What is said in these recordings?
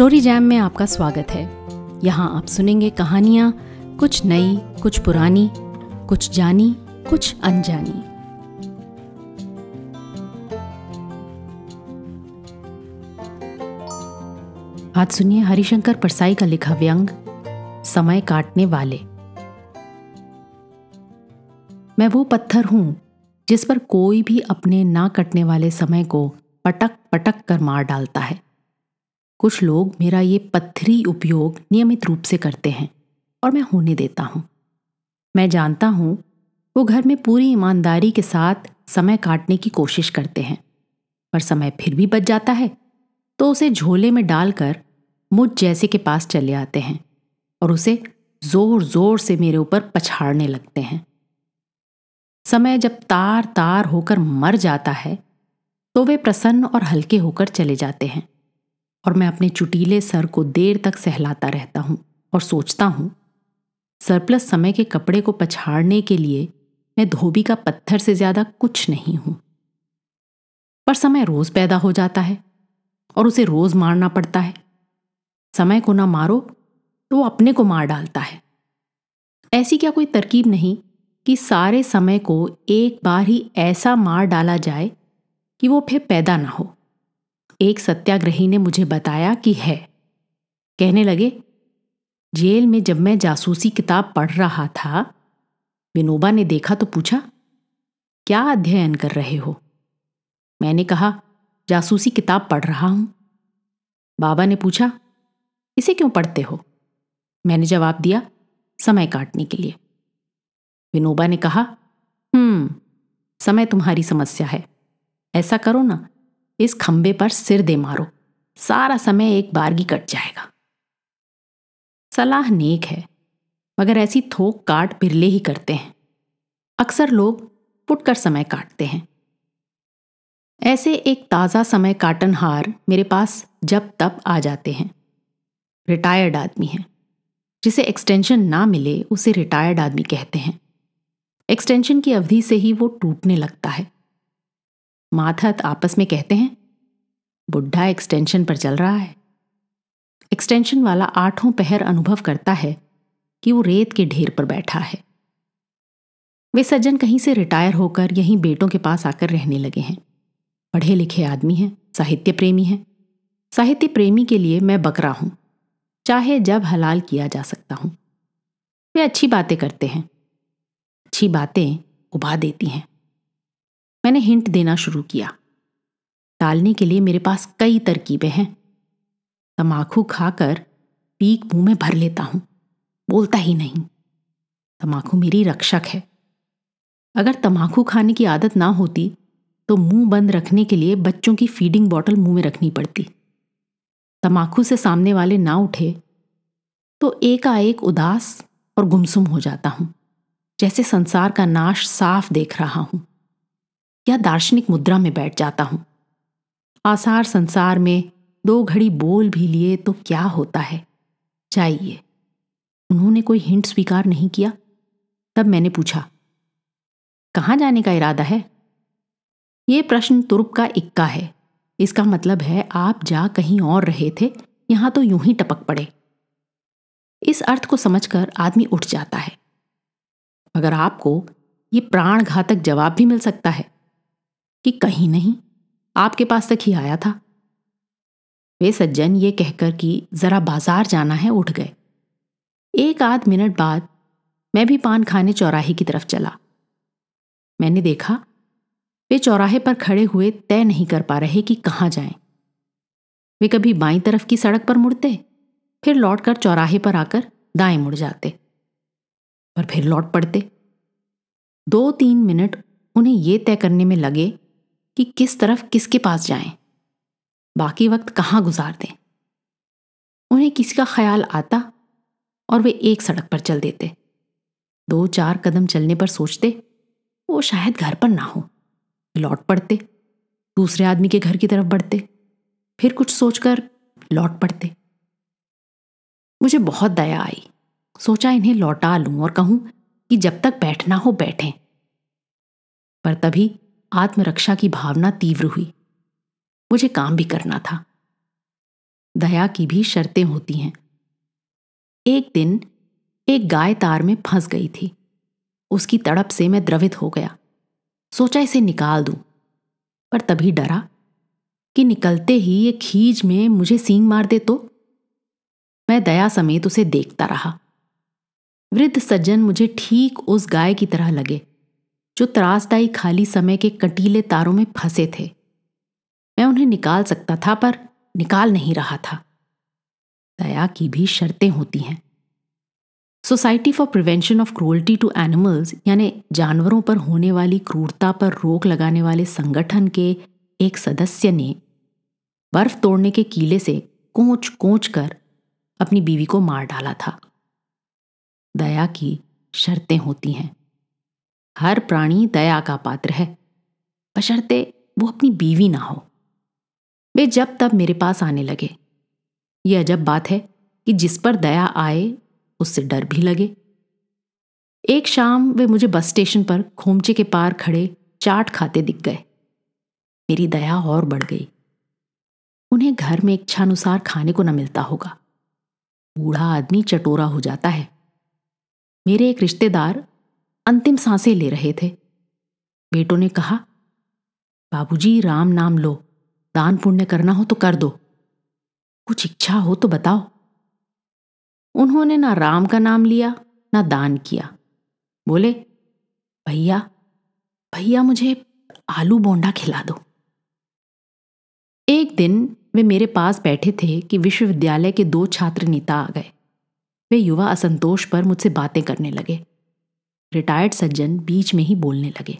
Story jam में आपका स्वागत है यहाँ आप सुनेंगे कहानियाँ कुछ नई कुछ पुरानी कुछ जानी कुछ अनजानी आज सुनिए हरिशंकर परसाई का लिखा व्यंग समय काटने वाले मैं वो पत्थर हूं जिस पर कोई भी अपने ना कटने वाले समय को पटक पटक कर मार डालता है कुछ लोग मेरा ये पत्थरी उपयोग नियमित रूप से करते हैं और मैं होने देता हूँ मैं जानता हूँ वो घर में पूरी ईमानदारी के साथ समय काटने की कोशिश करते हैं पर समय फिर भी बच जाता है तो उसे झोले में डालकर मुझ जैसे के पास चले आते हैं और उसे जोर जोर से मेरे ऊपर पछाड़ने लगते हैं समय जब तार तार होकर मर जाता है तो वे प्रसन्न और हल्के होकर चले जाते हैं और मैं अपने चुटीले सर को देर तक सहलाता रहता हूँ और सोचता हूँ सरप्लस समय के कपड़े को पछाड़ने के लिए मैं धोबी का पत्थर से ज्यादा कुछ नहीं हूं पर समय रोज पैदा हो जाता है और उसे रोज मारना पड़ता है समय को ना मारो तो वो अपने को मार डालता है ऐसी क्या कोई तरकीब नहीं कि सारे समय को एक बार ही ऐसा मार डाला जाए कि वो फिर पैदा ना हो एक सत्याग्रही ने मुझे बताया कि है कहने लगे जेल में जब मैं जासूसी किताब पढ़ रहा था विनोबा ने देखा तो पूछा क्या अध्ययन कर रहे हो मैंने कहा जासूसी किताब पढ़ रहा हूं बाबा ने पूछा इसे क्यों पढ़ते हो मैंने जवाब दिया समय काटने के लिए विनोबा ने कहा हम्म समय तुम्हारी समस्या है ऐसा करो ना इस खंबे पर सिर दे मारो सारा समय एक बारगी कट जाएगा सलाह नेक है मगर ऐसी थोक काट बिरले ही करते हैं अक्सर लोग पुटकर समय काटते हैं ऐसे एक ताज़ा समय काटनहार मेरे पास जब तब आ जाते हैं रिटायर्ड आदमी है जिसे एक्सटेंशन ना मिले उसे रिटायर्ड आदमी कहते हैं एक्सटेंशन की अवधि से ही वो टूटने लगता है माथत तो आपस में कहते हैं बुढ़ा एक्सटेंशन पर चल रहा है एक्सटेंशन वाला आठों पहर अनुभव करता है कि वो रेत के ढेर पर बैठा है वे सज्जन कहीं से रिटायर होकर यहीं बेटों के पास आकर रहने लगे हैं पढ़े लिखे आदमी हैं साहित्य प्रेमी हैं साहित्य प्रेमी के लिए मैं बकरा हूं चाहे जब हलाल किया जा सकता हूं वे अच्छी बातें करते हैं अच्छी बातें उबा देती हैं मैंने हिंट देना शुरू किया टालने के लिए मेरे पास कई तरकीबें हैं तमाखू खाकर पीक मुंह में भर लेता हूं बोलता ही नहीं तमाखू मेरी रक्षक है अगर तमाखू खाने की आदत ना होती तो मुंह बंद रखने के लिए बच्चों की फीडिंग बॉटल मुंह में रखनी पड़ती तमाखू से सामने वाले ना उठे तो एकाएक उदास और गुमसुम हो जाता हूं जैसे संसार का नाश साफ देख रहा हूं या दार्शनिक मुद्रा में बैठ जाता हूं आसार संसार में दो घड़ी बोल भी लिए तो क्या होता है चाहिए उन्होंने कोई हिंट स्वीकार नहीं किया तब मैंने पूछा कहाँ जाने का इरादा है ये प्रश्न तुर्क का इक्का है इसका मतलब है आप जा कहीं और रहे थे यहां तो यूं ही टपक पड़े इस अर्थ को समझकर आदमी उठ जाता है मगर आपको ये प्राण घातक जवाब भी मिल सकता है कि कहीं नहीं आपके पास तक ही आया था वे सज्जन ये कहकर कि जरा बाजार जाना है उठ गए एक आध मिनट बाद मैं भी पान खाने चौराहे की तरफ चला मैंने देखा वे चौराहे पर खड़े हुए तय नहीं कर पा रहे कि कहाँ जाएं। वे कभी बाई तरफ की सड़क पर मुड़ते फिर लौटकर चौराहे पर आकर दाएं मुड़ जाते और फिर लौट पड़ते दो तीन मिनट उन्हें ये तय करने में लगे कि किस तरफ किसके पास जाएं, बाकी वक्त कहाँ गुजार दें उन्हें किसी का ख्याल आता और वे एक सड़क पर चल देते दो चार कदम चलने पर सोचते वो शायद घर पर ना हो लौट पड़ते दूसरे आदमी के घर की तरफ बढ़ते फिर कुछ सोचकर लौट पड़ते मुझे बहुत दया आई सोचा इन्हें लौटा लूं और कहूं कि जब तक बैठना हो बैठें पर तभी आत्मरक्षा की भावना तीव्र हुई मुझे काम भी करना था दया की भी शर्तें होती हैं एक दिन एक गाय तार में फंस गई थी उसकी तड़प से मैं द्रवित हो गया सोचा इसे निकाल दूं, पर तभी डरा कि निकलते ही ये खीज में मुझे सींग मार दे तो मैं दया समेत उसे देखता रहा वृद्ध सज्जन मुझे ठीक उस गाय की तरह लगे जो त्रासदायी खाली समय के कटीले तारों में फंसे थे मैं उन्हें निकाल सकता था पर निकाल नहीं रहा था दया की भी शर्तें होती हैं society for prevention of cruelty to animals यानी जानवरों पर होने वाली क्रूरता पर रोक लगाने वाले संगठन के एक सदस्य ने बर्फ तोड़ने के कीले से कोच कोच कर अपनी बीवी को मार डाला था दया की शर्तें होती हैं हर प्राणी दया का पात्र है बशर्ते वो अपनी बीवी ना हो वे जब तब मेरे पास आने लगे यह अजब बात है कि जिस पर दया आए उससे डर भी लगे एक शाम वे मुझे बस स्टेशन पर खोमचे के पार खड़े चाट खाते दिख गए मेरी दया और बढ़ गई उन्हें घर में इच्छानुसार खाने को न मिलता होगा बूढ़ा आदमी चटोरा हो जाता है मेरे एक रिश्तेदार अंतिम सांसें ले रहे थे बेटों ने कहा बाबूजी राम नाम लो दान पुण्य करना हो तो कर दो कुछ इच्छा हो तो बताओ उन्होंने ना राम का नाम लिया ना दान किया बोले भैया भैया मुझे आलू बोंडा खिला दो एक दिन वे मेरे पास बैठे थे कि विश्वविद्यालय के दो छात्र नेता आ गए वे युवा असंतोष पर मुझसे बातें करने लगे रिटायर्ड सज्जन बीच में ही बोलने लगे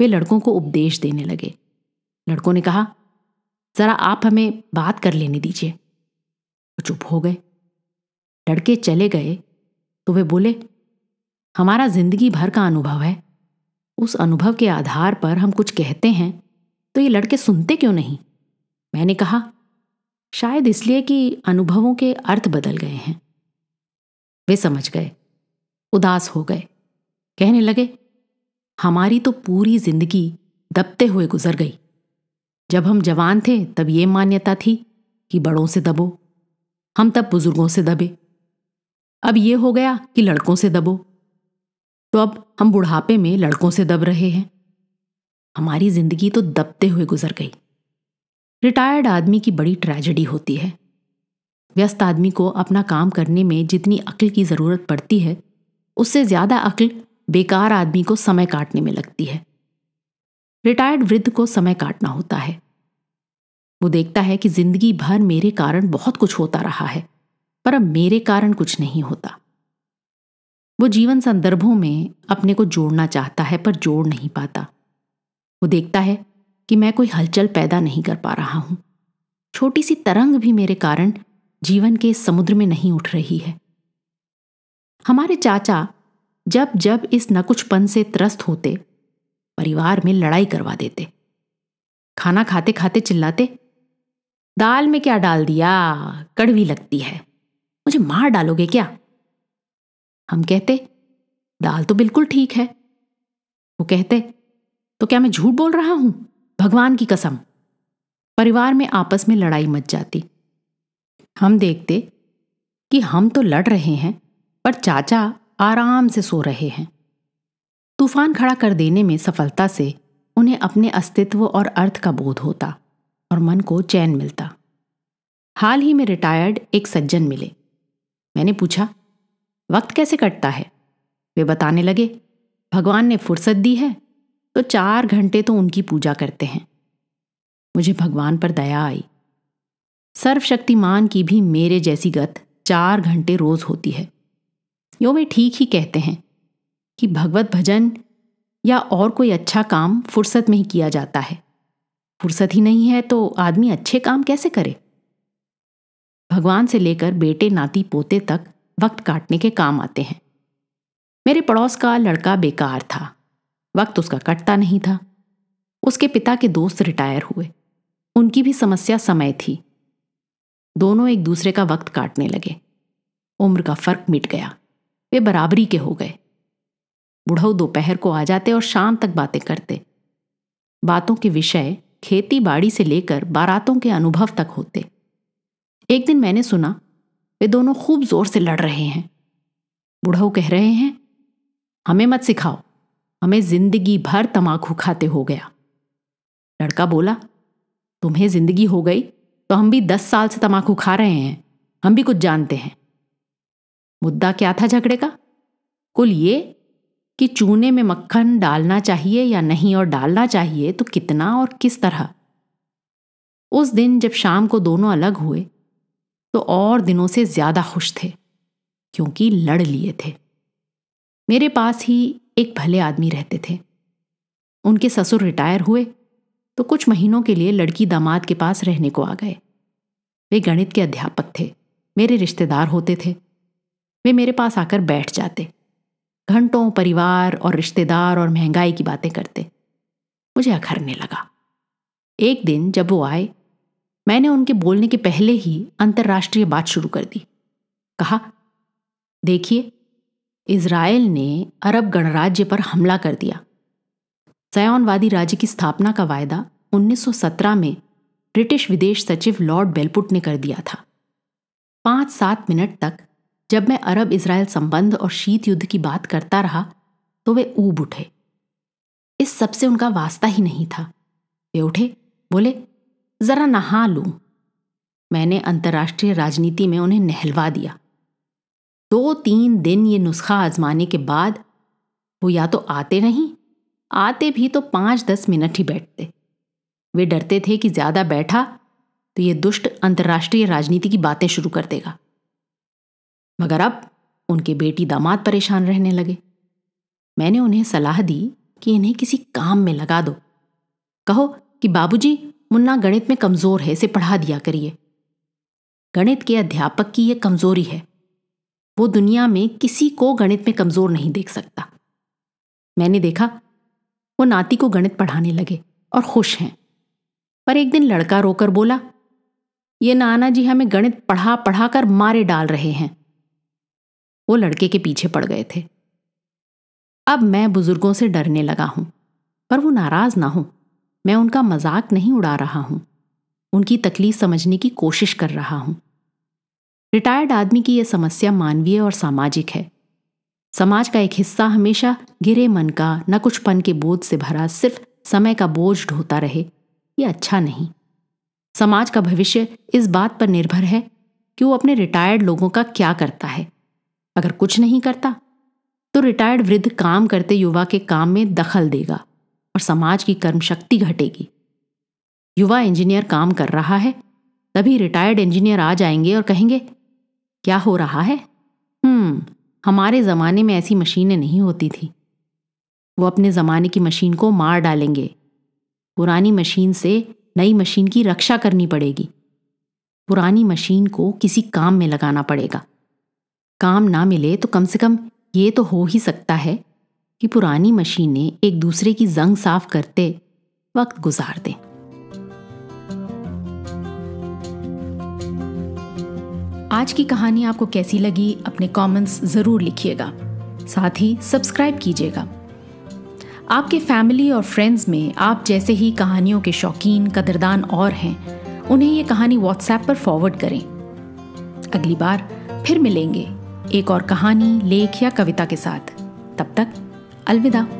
वे लड़कों को उपदेश देने लगे लड़कों ने कहा जरा आप हमें बात कर लेने दीजिए वो चुप हो गए लड़के चले गए तो वे बोले हमारा जिंदगी भर का अनुभव है उस अनुभव के आधार पर हम कुछ कहते हैं तो ये लड़के सुनते क्यों नहीं मैंने कहा शायद इसलिए कि अनुभवों के अर्थ बदल गए हैं वे समझ गए उदास हो गए कहने लगे हमारी तो पूरी जिंदगी दबते हुए गुजर गई जब हम जवान थे तब ये मान्यता थी कि बड़ों से दबो हम तब बुजुर्गों से दबे अब ये हो गया कि लड़कों से दबो तो अब हम बुढ़ापे में लड़कों से दब रहे हैं हमारी जिंदगी तो दबते हुए गुजर गई रिटायर्ड आदमी की बड़ी ट्रेजेडी होती है व्यस्त आदमी को अपना काम करने में जितनी अक्ल की ज़रूरत पड़ती है उससे ज़्यादा अक्ल बेकार आदमी को समय काटने में लगती है रिटायर्ड वृद्ध को समय काटना होता है वो देखता है कि जिंदगी भर मेरे कारण बहुत कुछ होता रहा है पर अब मेरे कारण कुछ नहीं होता वो जीवन संदर्भों में अपने को जोड़ना चाहता है पर जोड़ नहीं पाता वो देखता है कि मैं कोई हलचल पैदा नहीं कर पा रहा हूं छोटी सी तरंग भी मेरे कारण जीवन के समुद्र में नहीं उठ रही है हमारे चाचा जब जब इस नकुचपन से त्रस्त होते परिवार में लड़ाई करवा देते खाना खाते खाते चिल्लाते दाल में क्या डाल दिया कड़वी लगती है मुझे मार डालोगे क्या हम कहते दाल तो बिल्कुल ठीक है वो कहते तो क्या मैं झूठ बोल रहा हूं भगवान की कसम परिवार में आपस में लड़ाई मच जाती हम देखते कि हम तो लड़ रहे हैं पर चाचा आराम से सो रहे हैं तूफान खड़ा कर देने में सफलता से उन्हें अपने अस्तित्व और अर्थ का बोध होता और मन को चैन मिलता हाल ही में रिटायर्ड एक सज्जन मिले मैंने पूछा वक्त कैसे कटता है वे बताने लगे भगवान ने फुर्सत दी है तो चार घंटे तो उनकी पूजा करते हैं मुझे भगवान पर दया आई सर्वशक्तिमान की भी मेरे जैसी गत चार घंटे रोज होती है यो वे ठीक ही कहते हैं कि भगवत भजन या और कोई अच्छा काम फुर्सत में ही किया जाता है फुर्सत ही नहीं है तो आदमी अच्छे काम कैसे करे भगवान से लेकर बेटे नाती पोते तक वक्त काटने के काम आते हैं मेरे पड़ोस का लड़का बेकार था वक्त उसका कटता नहीं था उसके पिता के दोस्त रिटायर हुए उनकी भी समस्या समय थी दोनों एक दूसरे का वक्त काटने लगे उम्र का फर्क मिट गया वे बराबरी के हो गए बुढ़ऊ दोपहर को आ जाते और शाम तक बातें करते बातों के विषय खेती बाड़ी से लेकर बारातों के अनुभव तक होते एक दिन मैंने सुना वे दोनों खूब जोर से लड़ रहे हैं बुढ़ऊ कह रहे हैं हमें मत सिखाओ हमें जिंदगी भर तमाकू खाते हो गया लड़का बोला तुम्हें जिंदगी हो गई तो हम भी दस साल से तमाकू खा रहे हैं हम भी कुछ जानते हैं मुद्दा क्या था झगड़े का कुल ये कि चूने में मक्खन डालना चाहिए या नहीं और डालना चाहिए तो कितना और किस तरह उस दिन जब शाम को दोनों अलग हुए तो और दिनों से ज्यादा खुश थे क्योंकि लड़ लिए थे मेरे पास ही एक भले आदमी रहते थे उनके ससुर रिटायर हुए तो कुछ महीनों के लिए लड़की दामाद के पास रहने को आ गए वे गणित के अध्यापक थे मेरे रिश्तेदार होते थे वे मेरे पास आकर बैठ जाते घंटों परिवार और रिश्तेदार और महंगाई की बातें करते मुझे अखरने लगा एक दिन जब वो आए मैंने उनके बोलने के पहले ही अंतर्राष्ट्रीय बात शुरू कर दी कहा देखिए इसराइल ने अरब गणराज्य पर हमला कर दिया सयानवादी राज्य की स्थापना का वायदा 1917 में ब्रिटिश विदेश सचिव लॉर्ड बेलपुट ने कर दिया था पांच सात मिनट तक जब मैं अरब इसराइल संबंध और शीत युद्ध की बात करता रहा तो वे ऊब उठे इस सब से उनका वास्ता ही नहीं था वे उठे बोले जरा नहा लू मैंने अंतर्राष्ट्रीय राजनीति में उन्हें नहलवा दिया दो तीन दिन ये नुस्खा आजमाने के बाद वो या तो आते नहीं आते भी तो पाँच दस मिनट ही बैठते वे डरते थे कि ज्यादा बैठा तो ये दुष्ट अंतर्राष्ट्रीय राजनीति की बातें शुरू कर देगा मगर अब उनके बेटी दामाद परेशान रहने लगे मैंने उन्हें सलाह दी कि इन्हें किसी काम में लगा दो कहो कि बाबूजी मुन्ना गणित में कमज़ोर है इसे पढ़ा दिया करिए गणित के अध्यापक की यह कमज़ोरी है वो दुनिया में किसी को गणित में कमज़ोर नहीं देख सकता मैंने देखा वो नाती को गणित पढ़ाने लगे और खुश हैं पर एक दिन लड़का रोकर बोला ये नाना जी हमें गणित पढ़ा पढ़ा कर मारे डाल रहे हैं वो लड़के के पीछे पड़ गए थे अब मैं बुजुर्गों से डरने लगा हूं पर वो नाराज ना हो मैं उनका मजाक नहीं उड़ा रहा हूं उनकी तकलीफ समझने की कोशिश कर रहा हूं रिटायर्ड आदमी की यह समस्या मानवीय और सामाजिक है समाज का एक हिस्सा हमेशा गिरे मन का न कुछ पन के बोझ से भरा सिर्फ समय का बोझ ढोता रहे ये अच्छा नहीं समाज का भविष्य इस बात पर निर्भर है कि वो अपने रिटायर्ड लोगों का क्या करता है अगर कुछ नहीं करता तो रिटायर्ड वृद्ध काम करते युवा के काम में दखल देगा और समाज की कर्मशक्ति घटेगी युवा इंजीनियर काम कर रहा है तभी रिटायर्ड इंजीनियर आ जाएंगे और कहेंगे क्या हो रहा है हम्म हमारे ज़माने में ऐसी मशीनें नहीं होती थी वो अपने ज़माने की मशीन को मार डालेंगे पुरानी मशीन से नई मशीन की रक्षा करनी पड़ेगी पुरानी मशीन को किसी काम में लगाना पड़ेगा काम ना मिले तो कम से कम ये तो हो ही सकता है कि पुरानी मशीनें एक दूसरे की जंग साफ करते वक्त गुजार दें आज की कहानी आपको कैसी लगी अपने कमेंट्स ज़रूर लिखिएगा साथ ही सब्सक्राइब कीजिएगा आपके फैमिली और फ्रेंड्स में आप जैसे ही कहानियों के शौकीन कदरदान और हैं उन्हें ये कहानी व्हाट्सएप पर फॉरवर्ड करें अगली बार फिर मिलेंगे एक और कहानी लेख या कविता के साथ तब तक अलविदा